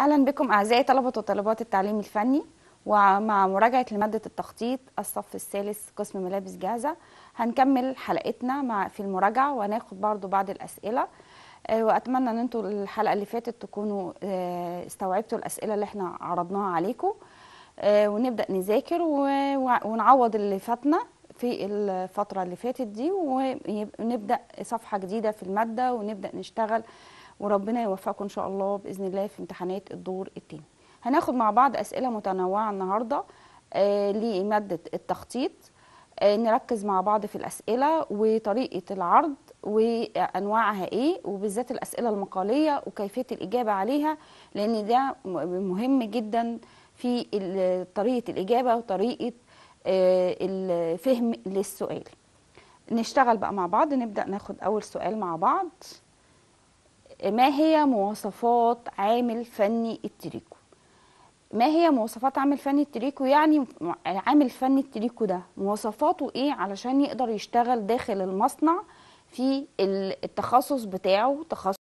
أهلا بكم أعزائي طلبة وطالبات التعليم الفني ومع مراجعة لمادة التخطيط الصف الثالث قسم ملابس جاهزة هنكمل حلقتنا مع في المراجعة وهناخد برضو بعض الأسئلة آه، وأتمنى أن أنتوا الحلقة اللي فاتت تكونوا آه، استوعبتوا الأسئلة اللي احنا عرضناها عليكم آه، ونبدأ نذاكر ونعوض اللي فاتنا في الفترة اللي فاتت دي ونبدأ صفحة جديدة في المادة ونبدأ نشتغل وربنا يوفقكم ان شاء الله باذن الله في امتحانات الدور الثاني هناخد مع بعض اسئله متنوعه النهارده آه، لماده التخطيط آه، نركز مع بعض في الاسئله وطريقه العرض وانواعها ايه وبالذات الاسئله المقاليه وكيفيه الاجابه عليها لان ده مهم جدا في طريقه الاجابه وطريقه آه، الفهم للسؤال نشتغل بقى مع بعض نبدا ناخد اول سؤال مع بعض ما هي مواصفات عامل فني التريكو ما هي مواصفات عامل فني التريكو يعني عامل فني التريكو ده مواصفاته ايه علشان يقدر يشتغل داخل المصنع في التخصص بتاعه تخصص